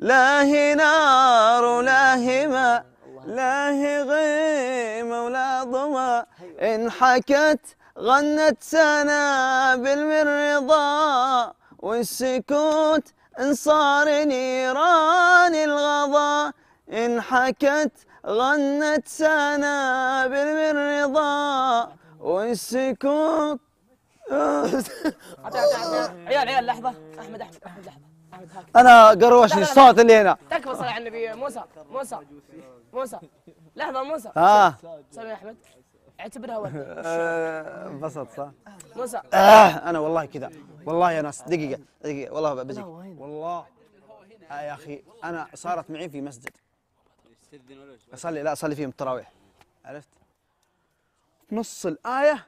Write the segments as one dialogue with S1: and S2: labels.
S1: لا هي نار ولا هي ماء لا هي غيمة ولا ضماء إن حكت غنت سنا بالمن رضا والسكوت إن صار نيران الغضا إن حكت غنت سنا بالمن رضا والسكوت عيال عيال لحظة أحمد أحمد أحمد لحظة انا قروشني الصوت اللي هنا تكفى صلي على النبي موسى موسى موسى لحظه موسى اه سامي احمد اعتبرها وحده آه، انبسط صح؟ موسى آه، انا والله كذا والله يا ناس دقيقه دقيقه والله بزيد والله آه يا اخي انا صارت معي في مسجد اصلي لا اصلي فيهم التراويح عرفت؟ نص الايه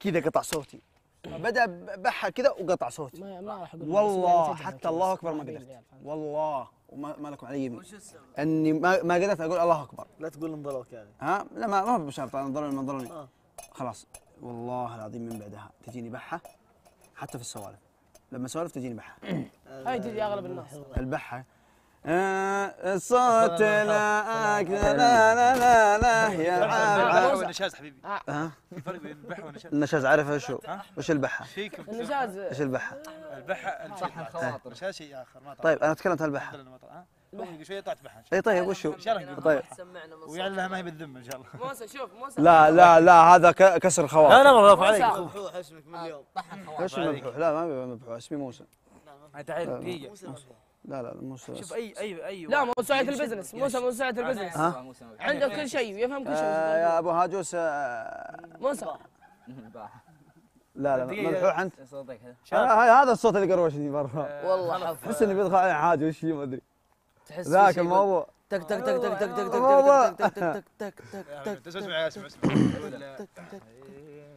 S1: كذا قطع صوتي بدا بحى كذا وقطع صوتي ما, ما راح اقول والله يعني حتى الله اكبر ما قدرت والله وما ما لكم علي يمين اني ما, ما قدرت اقول الله اكبر لا تقول انظلوك يعني ها لا ما ما بشرط انظلوني ما انظلوني خلاص والله العظيم من بعدها تجيني بحه حتى في السوالف لما سولف تجيني بحه هاي تجي اغلب الناس آه، البحه صوت لا لا لا لا لا يا العاب والنشاز حبيبي ها الفرق بين البحة والنشاز النشاز عارف شو؟ وش البحة؟ النشاز ايش البحة؟ البحة الخواطر النشاز شيء آخر ما طيب أنا تكلمت عن البحة شوي طلعت بحة اي طيب وشو؟ طيب ويعني لها ما هي بالذمة إن شاء الله موسى شوف موسى لا لا لا هذا كسر خواطر لا لا مبحوح عليك عليك اسمك من اليوم طحن خواطر ايش مبحوح؟ لا ما مبحوح اسمي موسى تعال دقيقة لا لا موسى شوف اي اي اي لا ساعه البزنس موسى موسوعه البزنس عنده كل شيء ويفهم كل شيء يا ابو هاجوس موسى لا لا ملحوح انت صوتك هذا هذا الصوت اللي قروشني برا والله احس اني بيدخل علي حاجه وش ما ادري تحس ذاك الموضوع تك تك تك تك تك تك تك تك تك تك تك تك تك تك تك تك تك تك تك